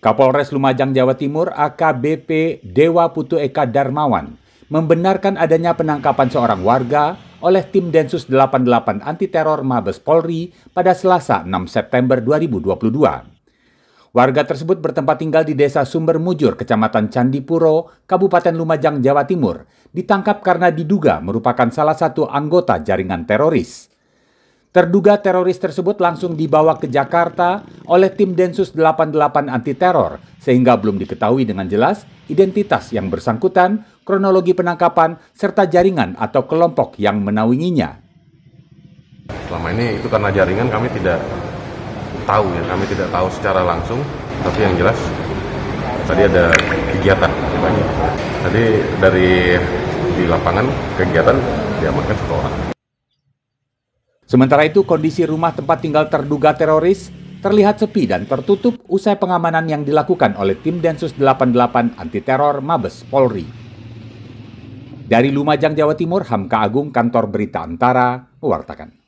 Kapolres Lumajang Jawa Timur AKBP Dewa Putu Eka Darmawan membenarkan adanya penangkapan seorang warga oleh tim Densus 88 anti teror Mabes Polri pada Selasa 6 September 2022. Warga tersebut bertempat tinggal di Desa Sumber Mujur, Kecamatan Candipuro, Kabupaten Lumajang, Jawa Timur, ditangkap karena diduga merupakan salah satu anggota jaringan teroris. Terduga teroris tersebut langsung dibawa ke Jakarta oleh tim Densus 88 anti teror sehingga belum diketahui dengan jelas identitas yang bersangkutan, kronologi penangkapan serta jaringan atau kelompok yang menaunginya. Selama ini itu karena jaringan kami tidak tahu ya, kami tidak tahu secara langsung, tapi yang jelas tadi ada kegiatan banyak. Tadi dari di lapangan kegiatan diamankan satu orang. Sementara itu, kondisi rumah tempat tinggal terduga teroris terlihat sepi dan tertutup usai pengamanan yang dilakukan oleh tim Densus 88 anti teror Mabes Polri. Dari Lumajang, Jawa Timur, Hamka Agung, Kantor Berita Antara, mewartakan.